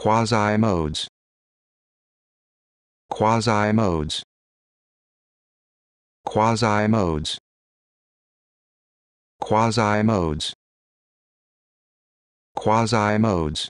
quasi-modes quasi-modes quasi-modes quasi-modes quasi-modes